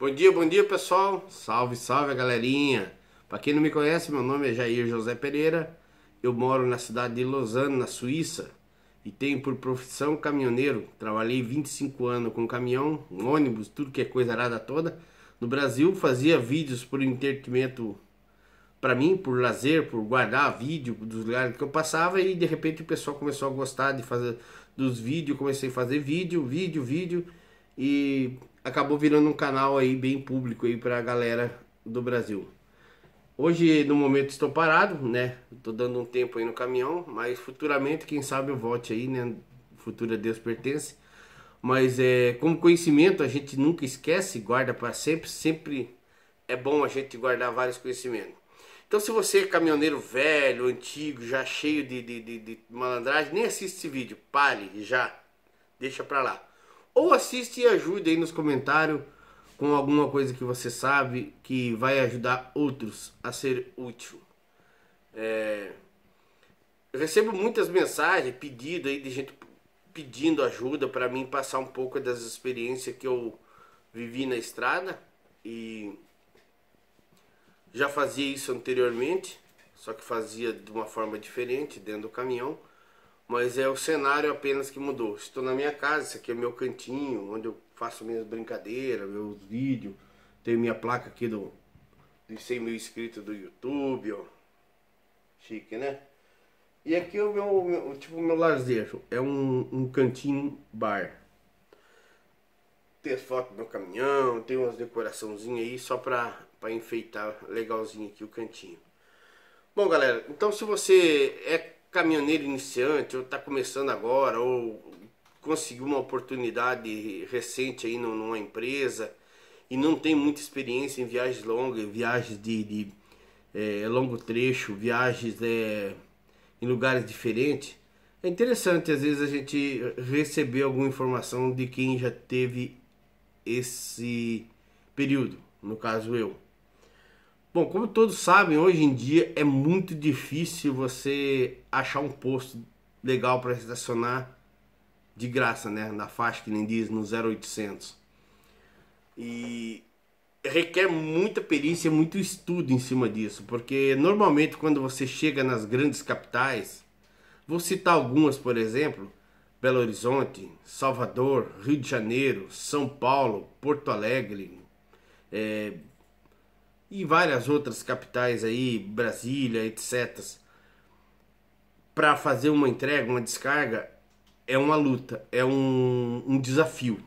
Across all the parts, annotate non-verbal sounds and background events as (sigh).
Bom dia, bom dia pessoal. Salve, salve a galerinha. Para quem não me conhece, meu nome é Jair José Pereira. Eu moro na cidade de Lausanne, na Suíça, e tenho por profissão caminhoneiro. Trabalhei 25 anos com caminhão, ônibus, tudo que é coisa arada toda. No Brasil, fazia vídeos por entretenimento para mim, por lazer, por guardar vídeo dos lugares que eu passava e de repente o pessoal começou a gostar de fazer dos vídeos, comecei a fazer vídeo, vídeo, vídeo e acabou virando um canal aí bem público aí a galera do Brasil. Hoje, no momento, estou parado, né? Estou dando um tempo aí no caminhão, mas futuramente, quem sabe eu volte aí, né? Futuro a Deus pertence. Mas é, como conhecimento, a gente nunca esquece, guarda para sempre. Sempre é bom a gente guardar vários conhecimentos. Então, se você é caminhoneiro velho, antigo, já cheio de, de, de, de malandragem, nem assiste esse vídeo, pare já, deixa para lá. Ou assiste e ajude aí nos comentários com alguma coisa que você sabe que vai ajudar outros a ser útil. É... Eu recebo muitas mensagens, pedido aí de gente pedindo ajuda para mim passar um pouco das experiências que eu vivi na estrada e já fazia isso anteriormente, só que fazia de uma forma diferente dentro do caminhão mas é o cenário apenas que mudou. Estou na minha casa, esse aqui é meu cantinho, onde eu faço minhas brincadeiras, meus vídeos. Tem minha placa aqui do, dos 100 mil inscritos do YouTube, ó. Chique, né? E aqui é o meu, meu tipo, meu lazejo é um, um cantinho bar. Tem as fotos do meu caminhão, tem umas decoraçãozinhas aí só pra, pra enfeitar legalzinho aqui o cantinho. Bom, galera, então se você é caminhoneiro iniciante, ou está começando agora, ou conseguiu uma oportunidade recente aí numa empresa e não tem muita experiência em viagens longas, viagens de, de é, longo trecho, viagens é, em lugares diferentes, é interessante às vezes a gente receber alguma informação de quem já teve esse período, no caso eu. Bom, como todos sabem, hoje em dia é muito difícil você achar um posto legal para estacionar de graça, né? Na faixa que nem diz, no 0800. E requer muita perícia, muito estudo em cima disso, porque normalmente quando você chega nas grandes capitais, vou citar algumas, por exemplo, Belo Horizonte, Salvador, Rio de Janeiro, São Paulo, Porto Alegre, é, e várias outras capitais aí, Brasília, etc. Para fazer uma entrega, uma descarga, é uma luta, é um, um desafio,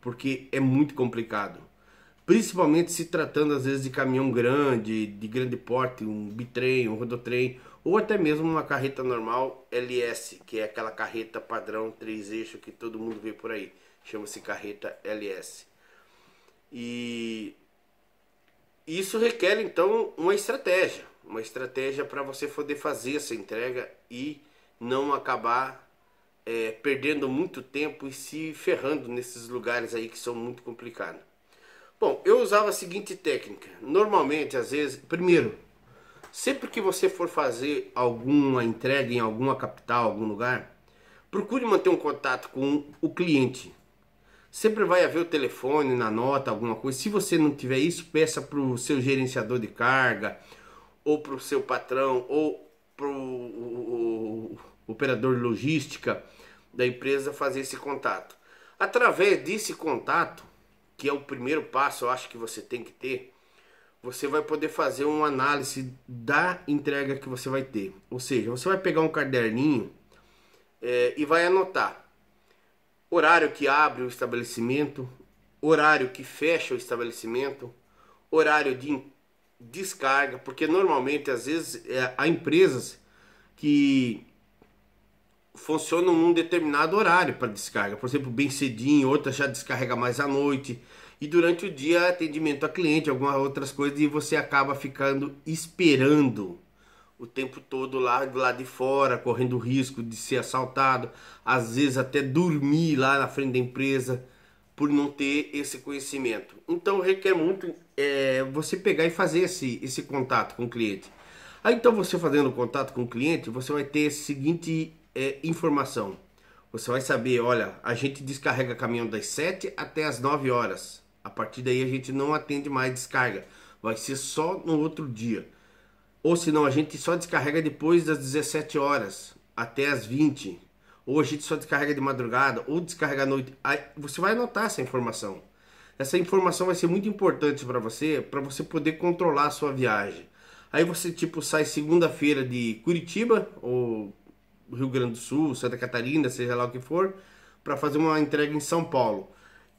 porque é muito complicado. Principalmente se tratando às vezes de caminhão grande, de grande porte, um bitrem, um rodotrem, ou até mesmo uma carreta normal LS, que é aquela carreta padrão três eixos que todo mundo vê por aí. Chama-se carreta LS. E isso requer então uma estratégia, uma estratégia para você poder fazer essa entrega e não acabar é, perdendo muito tempo e se ferrando nesses lugares aí que são muito complicados. Bom, eu usava a seguinte técnica. Normalmente, às vezes, primeiro, sempre que você for fazer alguma entrega em alguma capital, algum lugar, procure manter um contato com o cliente. Sempre vai haver o telefone na nota, alguma coisa. Se você não tiver isso, peça para o seu gerenciador de carga, ou para o seu patrão, ou para o operador logística da empresa fazer esse contato. Através desse contato, que é o primeiro passo, eu acho que você tem que ter, você vai poder fazer uma análise da entrega que você vai ter. Ou seja, você vai pegar um caderninho é, e vai anotar horário que abre o estabelecimento, horário que fecha o estabelecimento, horário de descarga, porque normalmente às vezes é, há empresas que funcionam num determinado horário para descarga, por exemplo, bem cedinho, outra já descarrega mais à noite e durante o dia atendimento a cliente, algumas outras coisas e você acaba ficando esperando o tempo todo lá do lado de fora, correndo risco de ser assaltado, às vezes até dormir lá na frente da empresa por não ter esse conhecimento. Então requer muito é, você pegar e fazer esse, esse contato com o cliente. Aí então você fazendo contato com o cliente, você vai ter a seguinte é, informação. Você vai saber, olha, a gente descarrega caminhão das 7 até as 9 horas. A partir daí a gente não atende mais descarga. Vai ser só no outro dia. Ou senão a gente só descarrega depois das 17 horas até as 20. Ou a gente só descarrega de madrugada, ou descarrega à noite. Aí você vai anotar essa informação. Essa informação vai ser muito importante para você, para você poder controlar a sua viagem. Aí você tipo sai segunda-feira de Curitiba ou Rio Grande do Sul, Santa Catarina, seja lá o que for, para fazer uma entrega em São Paulo.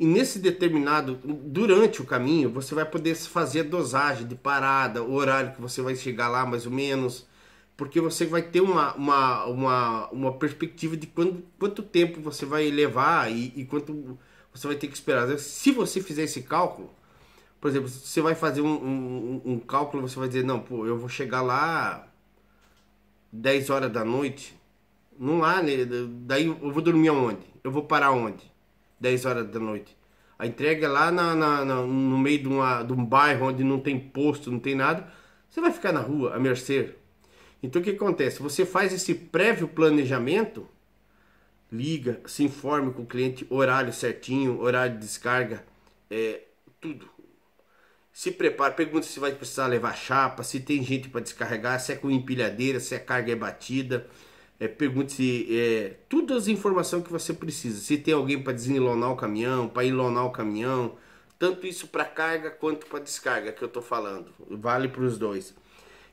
E nesse determinado, durante o caminho, você vai poder fazer a dosagem de parada, o horário que você vai chegar lá mais ou menos, porque você vai ter uma, uma, uma, uma perspectiva de quando, quanto tempo você vai levar e, e quanto você vai ter que esperar. Se você fizer esse cálculo, por exemplo, você vai fazer um, um, um cálculo, você vai dizer, não, pô, eu vou chegar lá 10 horas da noite, não há, né? daí eu vou dormir aonde? Eu vou parar onde? 10 horas da noite. A entrega é lá na, na, na, no meio de, uma, de um bairro onde não tem posto, não tem nada. Você vai ficar na rua, à mercê. Então o que acontece? Você faz esse prévio planejamento, liga, se informe com o cliente, horário certinho, horário de descarga, é, tudo. Se prepara, pergunta se vai precisar levar chapa, se tem gente para descarregar, se é com empilhadeira, se a é carga é batida é, pergunte se é, todas as informações que você precisa. Se tem alguém para desenlonar o caminhão, para ilonar o caminhão, tanto isso para carga quanto para descarga que eu estou falando. Vale para os dois.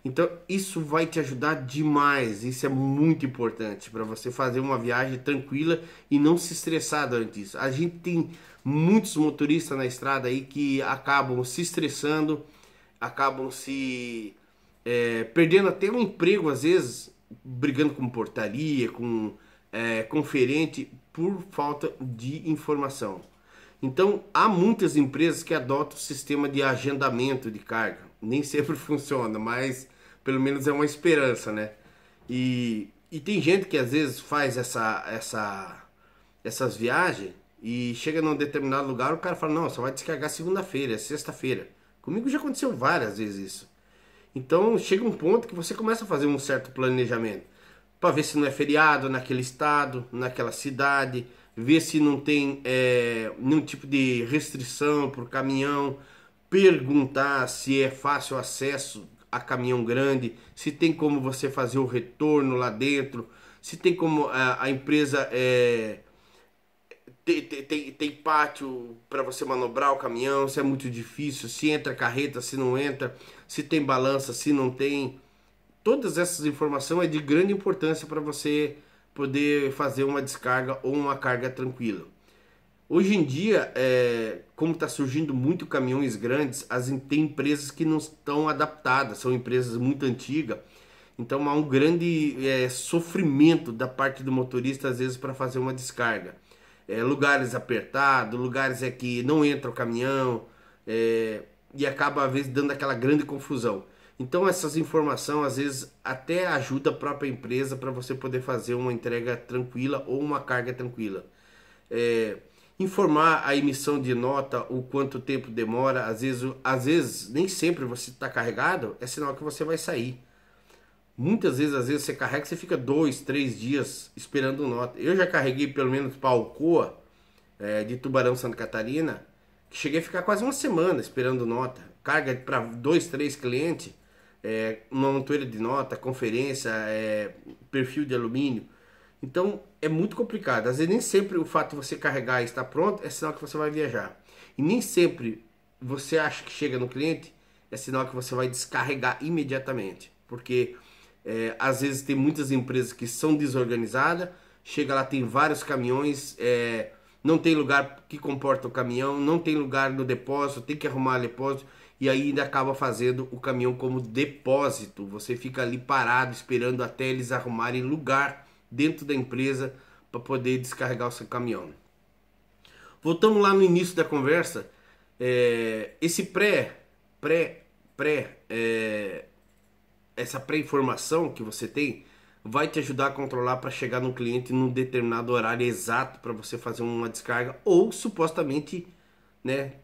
Então isso vai te ajudar demais. Isso é muito importante para você fazer uma viagem tranquila e não se estressar durante isso. A gente tem muitos motoristas na estrada aí que acabam se estressando, acabam se é, perdendo até um emprego às vezes brigando com portaria, com é, conferente, por falta de informação. Então, há muitas empresas que adotam o sistema de agendamento de carga. Nem sempre (laughs) funciona, mas pelo menos é uma esperança, né? E, e tem gente que às vezes faz essa, essa, essas viagens e chega num determinado lugar, o cara fala, não, só vai descargar segunda-feira, é sexta-feira. Comigo já aconteceu várias vezes isso. Então chega um ponto que você começa a fazer um certo planejamento para ver se não é feriado naquele estado, naquela cidade, ver se não tem é, nenhum tipo de restrição por caminhão, perguntar se é fácil acesso a caminhão grande, se tem como você fazer o retorno lá dentro, se tem como a, a empresa é, tem, tem, tem pátio para você manobrar o caminhão, se é muito difícil, se entra carreta, se não entra, se tem balança, se não tem. Todas essas informações é de grande importância para você poder fazer uma descarga ou uma carga tranquila. Hoje em dia, é, como está surgindo muito caminhões grandes, as, tem empresas que não estão adaptadas, são empresas muito antigas. Então há um grande é, sofrimento da parte do motorista, às vezes, para fazer uma descarga é, lugares apertados, lugares é que não entra o caminhão é, e acaba às vezes dando aquela grande confusão. Então essas informações às vezes até ajuda a própria empresa para você poder fazer uma entrega tranquila ou uma carga tranquila. É, informar a emissão de nota, o quanto tempo demora, às vezes, às vezes nem sempre você está carregado, é sinal que você vai sair. Muitas vezes, às vezes, você carrega você fica dois, três dias esperando nota. Eu já carreguei pelo menos para Alcoa, é, de Tubarão, Santa Catarina, que cheguei a ficar quase uma semana esperando nota. Carga para dois, três clientes, é, uma montoeira de nota, conferência, é, perfil de alumínio. Então é muito complicado. Às vezes nem sempre o fato de você carregar e estar pronto é sinal que você vai viajar. E nem sempre você acha que chega no cliente é sinal que você vai descarregar imediatamente. Porque é, às vezes tem muitas empresas que são desorganizadas, chega lá, tem vários caminhões, é, não tem lugar que comporta o caminhão, não tem lugar no depósito, tem que arrumar o depósito, e aí ainda acaba fazendo o caminhão como depósito. Você fica ali parado esperando até eles arrumarem lugar dentro da empresa para poder descarregar o seu caminhão. Voltamos lá no início da conversa. É, esse pré, pré, pré é, essa pré-informação que você tem vai te ajudar a controlar para chegar no cliente num determinado horário exato para você fazer uma descarga ou supostamente, né,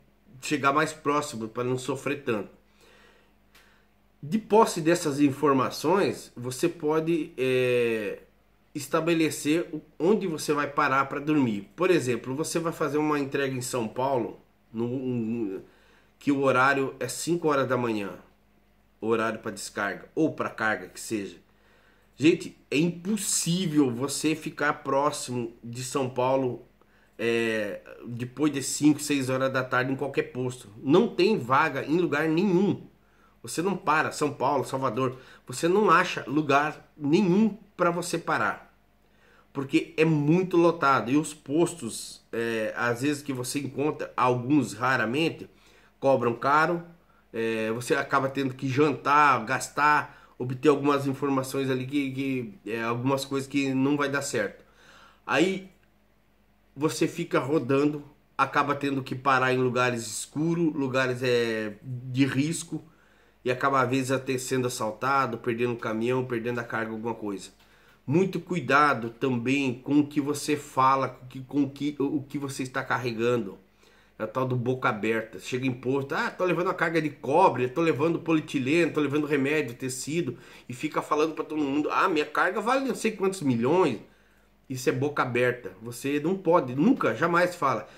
chegar mais próximo para não sofrer tanto. De posse dessas informações, você pode é, estabelecer onde você vai parar para dormir. Por exemplo, você vai fazer uma entrega em São Paulo, no, um, que o horário é 5 horas da manhã horário para descarga ou para carga que seja. Gente, é impossível você ficar próximo de São Paulo é, depois de 5, 6 horas da tarde em qualquer posto. Não tem vaga em lugar nenhum. Você não para, São Paulo, Salvador, você não acha lugar nenhum para você parar. Porque é muito lotado e os postos, é, às vezes que você encontra, alguns raramente, cobram caro, é, você acaba tendo que jantar, gastar, obter algumas informações ali que, que é, algumas coisas que não vai dar certo. Aí você fica rodando, acaba tendo que parar em lugares escuros, lugares é, de risco e acaba às vezes até sendo assaltado, perdendo o caminhão, perdendo a carga, alguma coisa. Muito cuidado também com o que você fala, com o que, o que você está carregando. É a tal do boca aberta. Chega em posto, ah, tô levando a carga de cobre, tô levando polietileno, tô levando remédio, tecido, e fica falando para todo mundo, ah, minha carga vale não sei quantos milhões. Isso é boca aberta. Você não pode, nunca, jamais fala.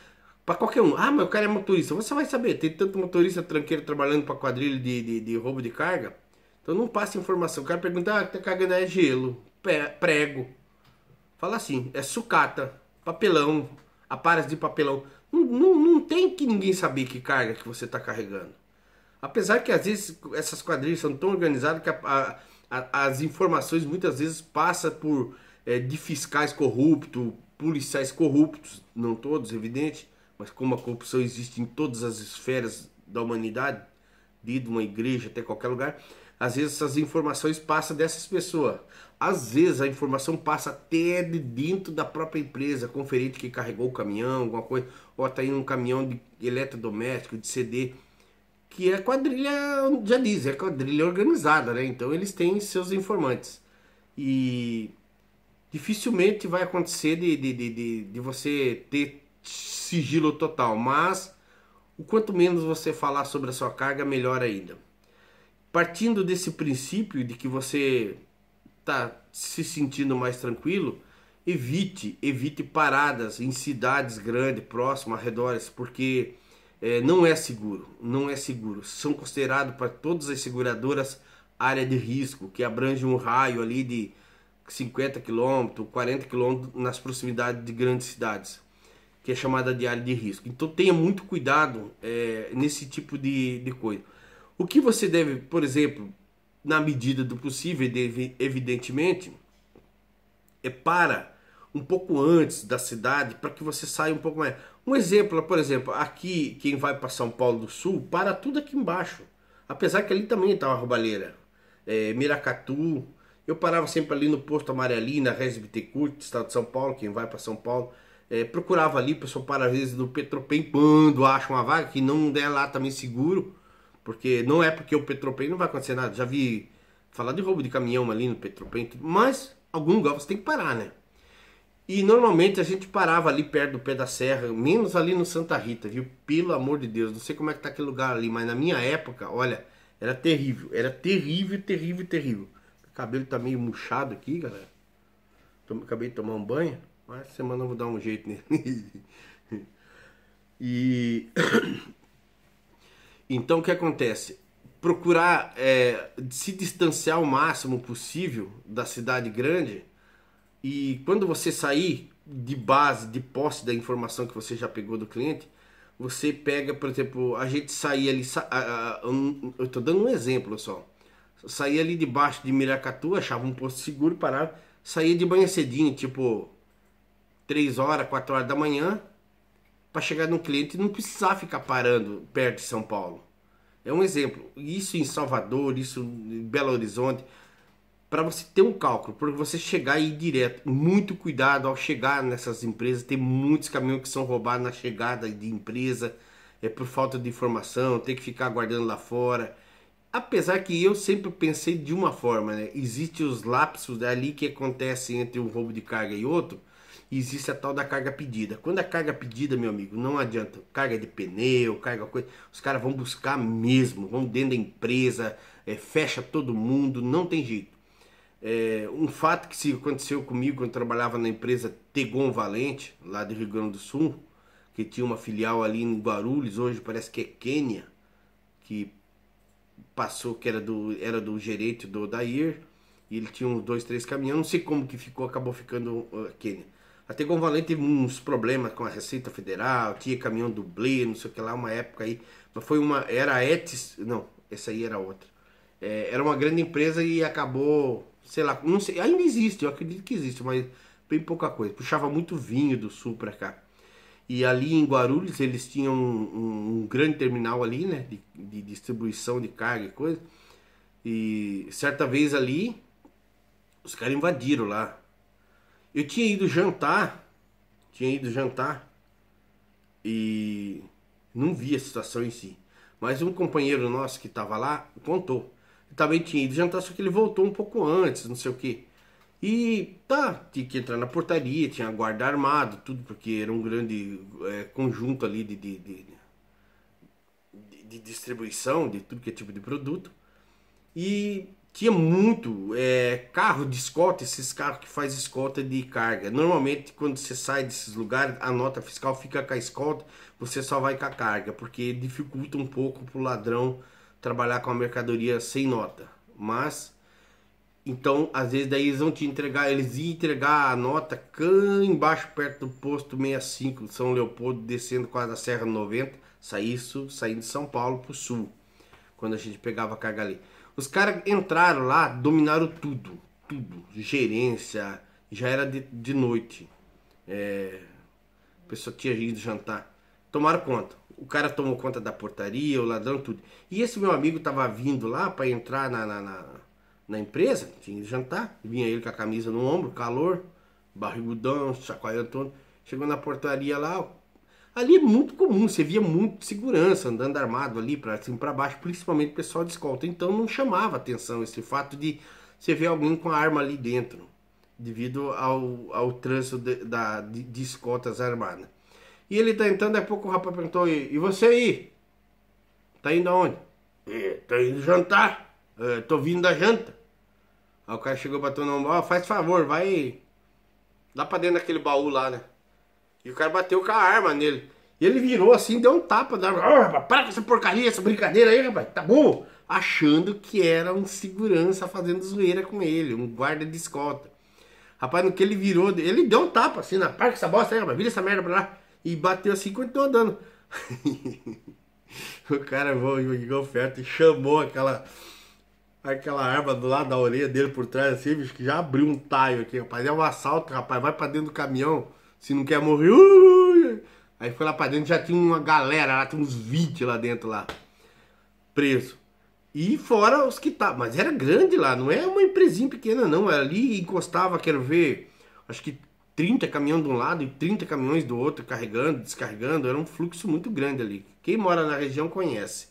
Para qualquer um, ah, mas o cara é motorista. Você vai saber, tem tanto motorista tranqueiro trabalhando para quadrilha de, de, de, roubo de carga. Então não passa informação. O cara pergunta, ah, tá carga é gelo, prego. Fala assim, é sucata, papelão, aparas de papelão. Não, não, não tem que ninguém saber que carga que você está carregando. Apesar que às vezes essas quadrilhas são tão organizadas que a, a, a, as informações muitas vezes passam por é, de fiscais corruptos, policiais corruptos, não todos, evidente, mas como a corrupção existe em todas as esferas da humanidade, de uma igreja até qualquer lugar, às vezes essas informações passam dessas pessoas. Às vezes a informação passa até de dentro da própria empresa, conferente que carregou o caminhão, alguma coisa, ou até tá em um caminhão de eletrodoméstico, de CD, que é quadrilha, já diz, é quadrilha organizada, né? Então eles têm seus informantes. E dificilmente vai acontecer de, de, de, de, você ter sigilo total, mas o quanto menos você falar sobre a sua carga, melhor ainda. Partindo desse princípio de que você tá se sentindo mais tranquilo, evite, evite paradas em cidades grandes, próximas, arredores, porque é, não é seguro, não é seguro. São considerados para todas as seguradoras área de risco, que abrange um raio ali de 50 km, 40 km nas proximidades de grandes cidades, que é chamada de área de risco. Então tenha muito cuidado é, nesse tipo de, de coisa. O que você deve, por exemplo, na medida do possível, evidentemente, é para um pouco antes da cidade, para que você saia um pouco mais. Um exemplo, por exemplo, aqui quem vai para São Paulo do Sul, para tudo aqui embaixo. Apesar que ali também está uma roubalheira. É, Miracatu, eu parava sempre ali no posto Amarelinho, na estado de São Paulo, quem vai para São Paulo. É, procurava ali, pessoal para às vezes do Petropem, quando acha uma vaga, que não der é lá também seguro. Porque não é porque o Petrobras não vai acontecer nada. Já vi falar de roubo de caminhão ali no Petrobras, mas algum lugar você tem que parar, né? E normalmente a gente parava ali perto do pé da serra, menos ali no Santa Rita, viu? Pelo amor de Deus, não sei como é que tá aquele lugar ali, mas na minha época, olha, era terrível, era terrível, terrível, terrível. O cabelo tá meio murchado aqui, galera. Acabei de tomar um banho, mas semana eu vou dar um jeito nele. (laughs) e então o que acontece? Procurar é, se distanciar o máximo possível da cidade grande e quando você sair de base, de posse da informação que você já pegou do cliente, você pega, por exemplo, a gente sair ali, eu estou dando um exemplo só, sair ali debaixo de Miracatu, achava um posto seguro, parava, saía de manhã cedinho, tipo 3 horas, 4 horas da manhã, para chegar num cliente e não precisar ficar parando perto de São Paulo. É um exemplo. Isso em Salvador, isso em Belo Horizonte. Para você ter um cálculo, para você chegar e ir direto. Muito cuidado ao chegar nessas empresas. Tem muitos caminhões que são roubados na chegada de empresa. É por falta de informação, tem que ficar aguardando lá fora. Apesar que eu sempre pensei de uma forma, né? Existem os lapsos ali que acontecem entre um roubo de carga e outro existe a tal da carga pedida. Quando a é carga pedida, meu amigo, não adianta. Carga de pneu, carga coisa. Os caras vão buscar mesmo, vão dentro da empresa, é, fecha todo mundo, não tem jeito. É, um fato que se aconteceu comigo quando trabalhava na empresa Tegon Valente, lá do Rio Grande do Sul, que tinha uma filial ali em Guarulhos, hoje parece que é Quênia, que passou que era do era do gerente do Dair, e ele tinha uns dois, três caminhões, não sei como que ficou, acabou ficando uh, Quênia até Tegonvalente teve uns problemas com a Receita Federal, tinha caminhão dublê, não sei o que lá, uma época aí. Mas foi uma. Era a Etis. Não, essa aí era outra. É, era uma grande empresa e acabou. Sei lá, não sei. Ainda existe, eu acredito que existe, mas bem pouca coisa. Puxava muito vinho do sul pra cá. E ali em Guarulhos eles tinham um, um, um grande terminal ali, né? De, de distribuição de carga e coisa. E certa vez ali, os caras invadiram lá eu tinha ido jantar, tinha ido jantar e não vi a situação em si. Mas um companheiro nosso que estava lá contou. Eu também tinha ido jantar, só que ele voltou um pouco antes, não sei o que. E tá, tinha que entrar na portaria, tinha guarda armado, tudo, porque era um grande é, conjunto ali de, de, de, de distribuição de tudo que é tipo de produto. E tinha muito é, carro de escolta, esses carros que faz escolta de carga. Normalmente, quando você sai desses lugares, a nota fiscal fica com a escolta, você só vai com a carga, porque dificulta um pouco para o ladrão trabalhar com a mercadoria sem nota. Mas, então, às vezes daí eles vão te entregar, eles iam entregar a nota cá embaixo, perto do posto 65, São Leopoldo, descendo quase a Serra 90, sai isso, saindo de São Paulo para o Sul. Quando a gente pegava a carga ali. Os caras entraram lá, dominaram tudo. Tudo. Gerência. Já era de, de noite. É, a pessoa tinha ido jantar. Tomaram conta. O cara tomou conta da portaria, o ladrão, tudo. E esse meu amigo tava vindo lá para entrar na, na, na, na, empresa, tinha ido jantar. Vinha ele com a camisa no ombro, calor, barrigudão, chacoalhando todo. Chegou na portaria lá, Ali é muito comum, você via muito segurança andando armado ali para cima assim, para baixo, principalmente o pessoal de escolta. Então não chamava atenção esse fato de você ver alguém com a arma ali dentro, devido ao, ao trânsito de, da, de, de escotas armada. E ele tá entrando, daqui a pouco o rapaz perguntou: E você aí? Tá indo aonde? É, tô indo jantar. É, tô vindo da janta. Aí o cara chegou, bateu na mão, faz favor, vai lá pra dentro daquele baú lá, né? E o cara bateu com a arma nele. E ele virou assim, deu um tapa na arma. Ah, para com essa porcaria, essa brincadeira aí, rapaz, tá bom? Achando que era um segurança fazendo zoeira com ele, um guarda de escolta. Rapaz, no que ele virou, ele deu um tapa assim, na para essa bosta aí, rapaz, vira essa merda pra lá. E bateu assim, continuou andando. (laughs) o cara igual oferta e chamou aquela aquela arma do lado da orelha dele por trás assim, bicho, que já abriu um taio aqui, rapaz. É um assalto, rapaz. Vai pra dentro do caminhão. Se não quer morrer. Ui! Aí foi lá pra dentro, já tinha uma galera, lá tinha uns 20 lá dentro lá. Preso. E fora os que tá, mas era grande lá, não é uma empresinha pequena não, ali encostava, quero ver, acho que 30 caminhões de um lado e 30 caminhões do outro, carregando, descarregando, era um fluxo muito grande ali. Quem mora na região conhece.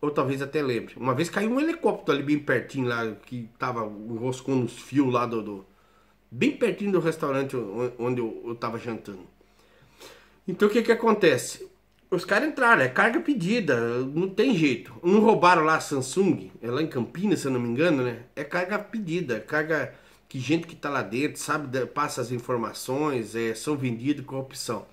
Ou talvez até lembre. Uma vez caiu um helicóptero ali bem pertinho lá, que tava enroscando os fios lá do, do bem pertinho do restaurante onde eu, estava tava jantando. Então o que que acontece? Os caras entraram, é carga pedida, não tem jeito. Não roubaram lá a Samsung, é lá em Campinas, se eu não me engano, né? É carga pedida, é carga que gente que tá lá dentro sabe, passa as informações, é, são vendidos com opção.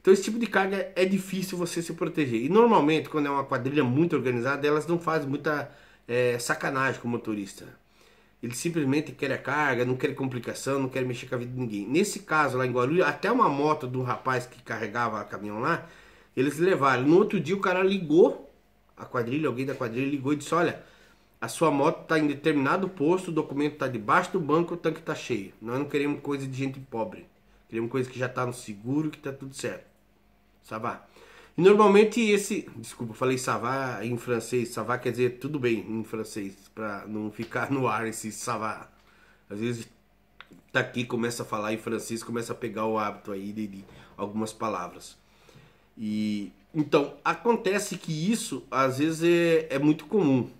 Então esse tipo de carga é difícil você se proteger. E normalmente, quando é uma quadrilha muito organizada, elas não fazem muita é, sacanagem com o motorista. Ele simplesmente quer a carga, não quer complicação, não quer mexer com a vida de ninguém. Nesse caso lá em Guarulhos, até uma moto do rapaz que carregava o caminhão lá, eles levaram. No outro dia o cara ligou, a quadrilha, alguém da quadrilha ligou e disse: Olha, a sua moto está em determinado posto, o documento está debaixo do banco, o tanque está cheio. Nós não queremos coisa de gente pobre. Queremos coisa que já está no seguro, que está tudo certo. Sabá. E normalmente esse. Desculpa, falei savar em francês. Savar quer dizer tudo bem em francês, para não ficar no ar esse savar. Às vezes tá aqui, começa a falar em francês, começa a pegar o hábito aí de, de algumas palavras. E então acontece que isso às vezes é, é muito comum.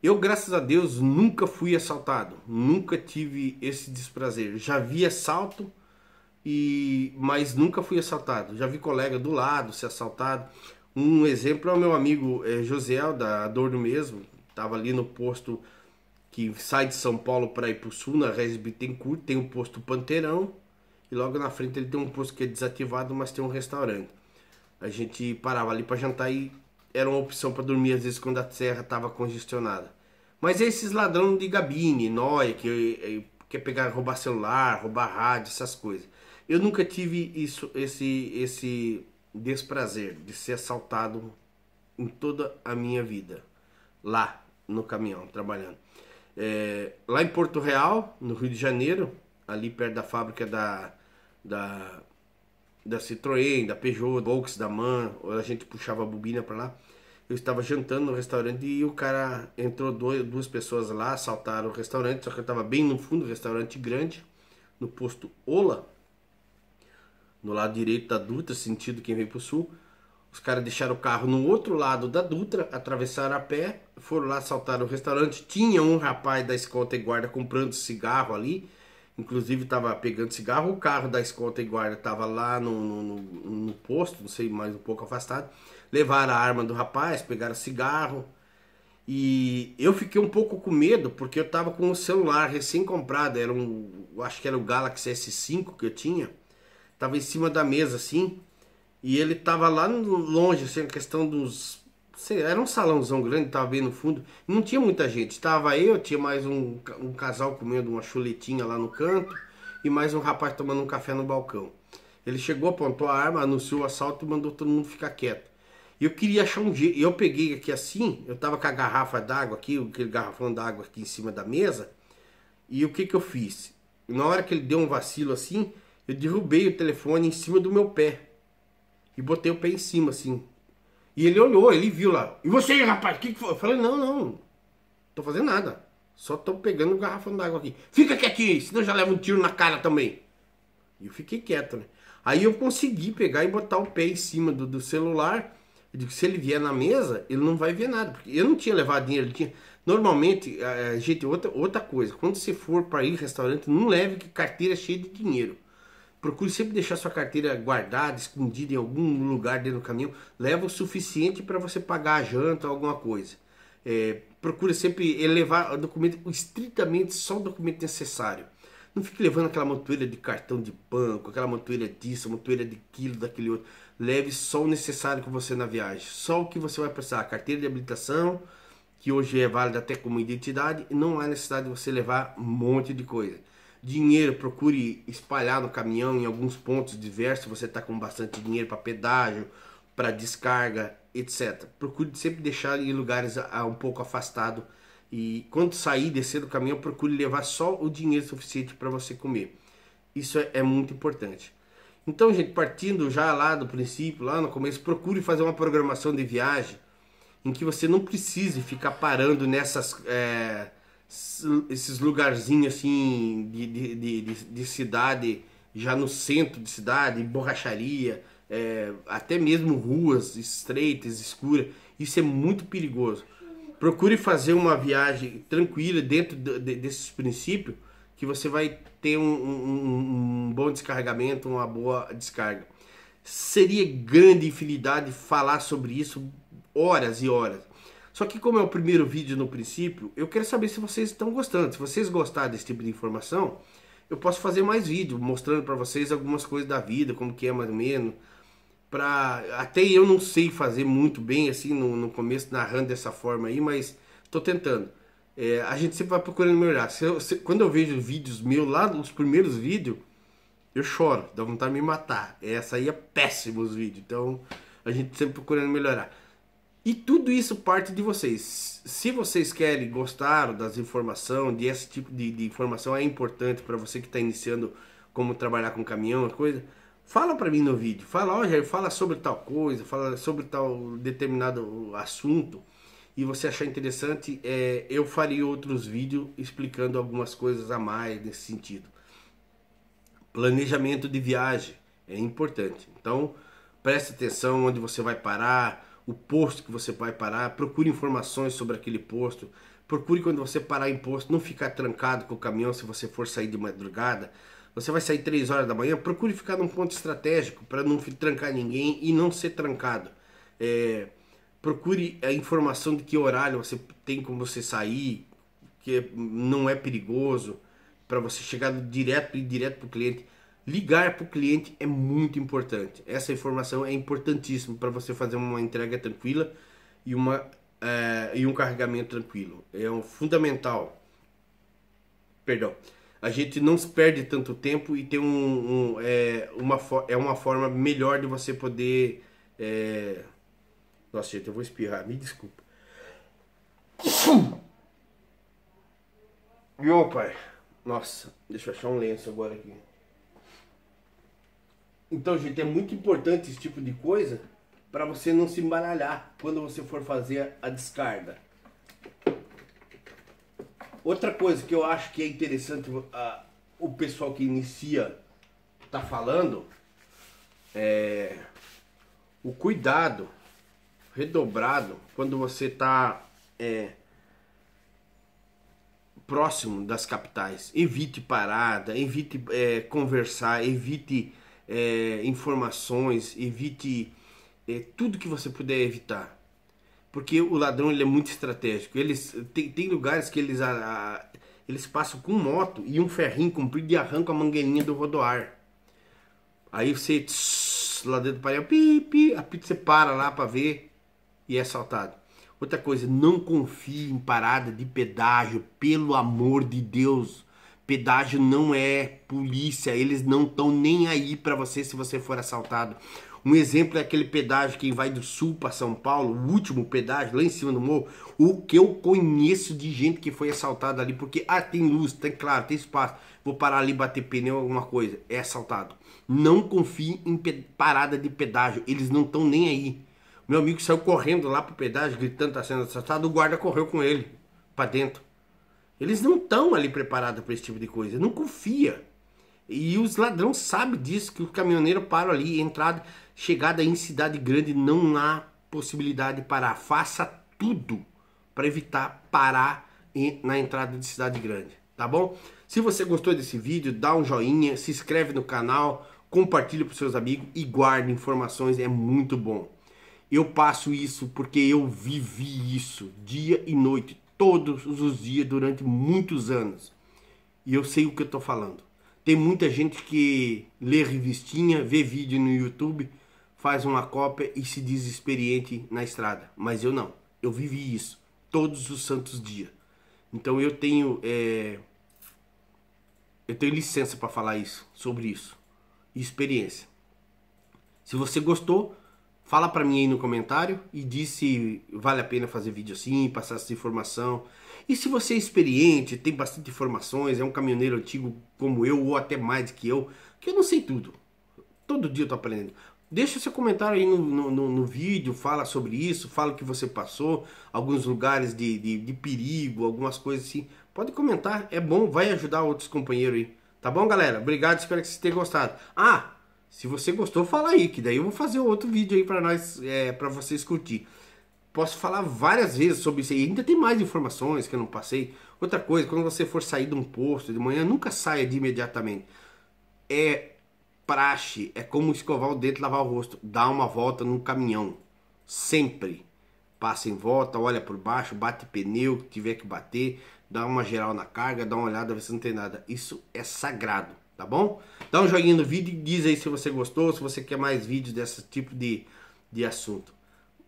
Eu, graças a Deus, nunca fui assaltado, nunca tive esse desprazer. Já vi assalto, e mas nunca fui assaltado. Já vi colega do lado ser assaltado. Um exemplo é o meu amigo é, eh, Josiel, da Dor Mesmo, estava ali no posto que sai de São Paulo para ir para o sul, na Regis Bittencourt, tem o posto Panteirão, e logo na frente ele tem um posto que é desativado, mas tem um restaurante. A gente parava ali para jantar e era uma opção para dormir, às vezes quando a serra estava congestionada. Mas é esses ladrão de gabine, noia, que eh, quer é pegar, roubar celular, roubar rádio, essas coisas. Eu nunca tive isso, esse, esse desprazer de ser assaltado em toda a minha vida, lá no caminhão, trabalhando. É, lá em Porto Real, no Rio de Janeiro, ali perto da fábrica da, da, da Citroën, da Peugeot, da Volks, da MAN, a gente puxava a bobina para lá. Eu estava jantando no restaurante e o cara entrou dois, duas pessoas lá, assaltaram o restaurante, só que eu estava bem no fundo, restaurante grande, no posto Ola no lado direito da Dutra, sentido quem vem para o sul. Os caras deixaram o carro no outro lado da Dutra, atravessaram a pé, foram lá assaltaram o restaurante. Tinha um rapaz da escolta e guarda comprando cigarro ali, inclusive estava pegando cigarro. O carro da escolta e guarda estava lá no, no, no, no, posto, não sei, mais um pouco afastado. Levaram a arma do rapaz, pegaram cigarro. E eu fiquei um pouco com medo porque eu estava com o um celular recém-comprado, era um, acho que era o Galaxy S5 que eu tinha Tava em cima da mesa, assim. E ele tava lá longe, assim, a questão dos. Sei, era um salãozão grande, tava bem no fundo. Não tinha muita gente. Tava eu, tinha mais um, um casal comendo uma chuletinha lá no canto. E mais um rapaz tomando um café no balcão. Ele chegou, apontou a arma, anunciou o assalto e mandou todo mundo ficar quieto. E eu queria achar um jeito. Eu peguei aqui assim, eu tava com a garrafa d'água aqui, aquele garrafão d'água aqui em cima da mesa. E o que que eu fiz? Na hora que ele deu um vacilo assim, eu derrubei o telefone em cima do meu pé. E botei o pé em cima, assim. E ele olhou, ele viu lá. E você, rapaz, o que, que foi? Eu falei, não, não. Tô fazendo nada. Só tô pegando garrafa garrafão d'água aqui. Fica quietinho aí, senão já leva um tiro na cara também. E eu fiquei quieto, né? Aí eu consegui pegar e botar o pé em cima do, do celular. Eu digo, se ele vier na mesa, ele não vai ver nada. Porque eu não tinha levado dinheiro, ele tinha. Normalmente, a, eh, eh, gente, outra, outra coisa, quando você for para ir restaurante, não leve carteira é cheia de dinheiro. Procure sempre deixar sua carteira guardada, escondida em algum lugar dentro do caminhão. Leva o suficiente para você pagar a janta ou alguma coisa. É, procure sempre elevar o documento estritamente só o documento necessário. Não fique levando aquela montoeira de cartão de banco, aquela montoeira disso, montoeira de quilo, daquele outro. Leve só o necessário com você na viagem. Só o que você vai precisar. A carteira de habilitação, que hoje é válida até como identidade, não há necessidade de você levar um monte de coisa dinheiro, procure espalhar no caminhão em alguns pontos diversos, você está com bastante dinheiro para pedágio, para descarga, etc. Procure sempre deixar em lugares a ah, um pouco afastado e quando sair, descer do caminhão, procure levar só o dinheiro suficiente para você comer. Isso é, é muito importante. Então, gente, partindo já lá do princípio, lá no começo, procure fazer uma programação de viagem em que você não precise ficar parando nessas é, esses lugarzinhos assim de, de, de, de, cidade, já no centro de cidade, borracharia, é, até mesmo ruas estreitas, escuras, isso é muito perigoso. Procure fazer uma viagem tranquila dentro de, desses princípios, que você vai ter um, um, um bom descarregamento, uma boa descarga. Seria grande infinidade falar sobre isso horas e horas só que como é o primeiro vídeo no princípio, eu quero saber se vocês estão gostando. Se vocês gostaram desse tipo de informação, eu posso fazer mais vídeo mostrando para vocês algumas coisas da vida, como que é mais ou menos. Pra... Até eu não sei fazer muito bem assim no, no começo, narrando dessa forma aí, mas estou tentando. É, a gente sempre vai procurando melhorar. Se eu, se, quando eu vejo vídeos meus lá, os primeiros vídeos, eu choro, dá vontade de me matar. Essa aí é péssimo os vídeos, então a gente sempre procurando melhorar. E tudo isso parte de vocês. Se vocês querem, gostaram das informações, de esse tipo de, de informação é importante para você que está iniciando como trabalhar com caminhão, coisa, fala para mim no vídeo. Fala, olha, fala sobre tal coisa, fala sobre tal determinado assunto. E você achar interessante, é, eu faria outros vídeos explicando algumas coisas a mais nesse sentido. Planejamento de viagem é importante. Então, preste atenção onde você vai parar o posto que você vai parar, procure informações sobre aquele posto, procure quando você parar em posto não ficar trancado com o caminhão se você for sair de madrugada. Você vai sair 3 horas da manhã, procure ficar num ponto estratégico para não trancar ninguém e não ser trancado. É, procure a informação de que horário você tem como você sair, que é, não é perigoso para você chegar direto e direto para o cliente. Ligar para o cliente é muito importante. Essa informação é importantíssima para você fazer uma entrega tranquila e, uma, uh, e um carregamento tranquilo. É um fundamental. Perdão. A gente não se perde tanto tempo e tem um, um é, uma, é uma forma melhor de você poder. É... Nossa, gente, eu vou espirrar, me desculpa. (coughs) Meu pai. Nossa, deixa eu achar um lenço agora aqui. Então, gente, é muito importante esse tipo de coisa para você não se embaralhar quando você for fazer a descarga. Outra coisa que eu acho que é interessante o pessoal que inicia tá falando é o cuidado redobrado quando você tá é, próximo das capitais. Evite parada, evite é, conversar, evite é, informações, evite é, tudo que você puder evitar. Porque o ladrão ele é muito estratégico. Eles tem, tem lugares que eles, a, a, eles passam com moto e um ferrinho comprido e arrancam a mangueirinha do rodoar. Aí você tss, lá dentro do painel, pi, pi, a pizza para lá para ver e é assaltado. Outra coisa, não confie em parada de pedágio, pelo amor de Deus. Pedágio não é polícia, eles não estão nem aí para você se você for assaltado. Um exemplo é aquele pedágio que vai do sul para São Paulo, o último pedágio lá em cima do morro. O que eu conheço de gente que foi assaltada ali, porque ah, tem luz, tem claro, tem espaço, vou parar ali bater pneu, alguma coisa, é assaltado. Não confie em parada de pedágio, eles não estão nem aí. Meu amigo saiu correndo lá pro pedágio, gritando, tá sendo assaltado, o guarda correu com ele para dentro. Eles não estão ali preparados para esse tipo de coisa. Não confia. E os ladrões sabem disso, que o caminhoneiro para ali, entrada, chegada em cidade grande, não há possibilidade de parar. Faça tudo para evitar parar na entrada de cidade grande, tá bom? Se você gostou desse vídeo, dá um joinha, se inscreve no canal, compartilha para seus amigos e guarde informações, é muito bom. Eu passo isso porque eu vivi isso dia e noite, todos os dias durante muitos anos. E eu sei o que eu estou falando. Tem muita gente que lê revistinha, vê vídeo no YouTube, faz uma cópia e se diz experiente na estrada. Mas eu não. Eu vivi isso todos os santos dias. Então eu tenho é... eu tenho licença para falar isso sobre isso, experiência. Se você gostou, Fala para mim aí no comentário e diz se vale a pena fazer vídeo assim, passar essa informação. E se você é experiente, tem bastante informações, é um caminhoneiro antigo como eu ou até mais que eu, que eu não sei tudo. Todo dia eu tô aprendendo. Deixa seu comentário aí no, no, no, no vídeo, fala sobre isso, fala o que você passou, alguns lugares de, de, de perigo, algumas coisas assim. Pode comentar, é bom, vai ajudar outros companheiros aí. Tá bom, galera? Obrigado, espero que vocês tenham gostado. Ah, se você gostou, fala aí, que daí eu vou fazer outro vídeo aí para nós, é, para vocês curtir. Posso falar várias vezes sobre isso aí. Ainda tem mais informações que eu não passei. Outra coisa, quando você for sair de um posto de manhã, nunca saia de imediatamente. É praxe, é como escovar o dedo e lavar o rosto. Dá uma volta no caminhão. Sempre. Passa em volta, olha por baixo, bate pneu que tiver que bater, dá uma geral na carga, dá uma olhada, ver se não tem nada. Isso é sagrado tá bom? Dá um joinha no vídeo e diz aí se você gostou, se você quer mais vídeos desse tipo de, de assunto.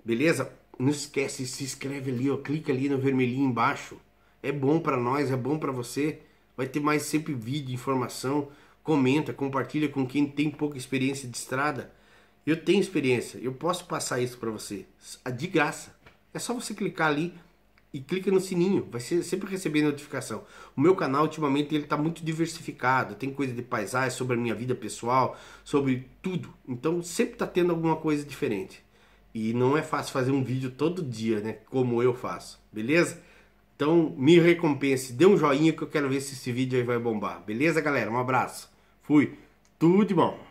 Beleza? Não esquece, se inscreve ali, ó, clica ali no vermelhinho embaixo. É bom para nós, é bom para você. Vai ter mais sempre vídeo, informação. Comenta, compartilha com quem tem pouca experiência de estrada. Eu tenho experiência, eu posso passar isso para você de graça. É só você clicar ali e clica no sininho, vai ser, sempre receber notificação. O meu canal ultimamente ele tá muito diversificado, tem coisa de paisagem, sobre a minha vida pessoal, sobre tudo. Então sempre tá tendo alguma coisa diferente. E não é fácil fazer um vídeo todo dia, né, como eu faço, beleza? Então me recompense, dê um joinha que eu quero ver se esse vídeo aí vai bombar. Beleza, galera? Um abraço. Fui. Tudo de bom.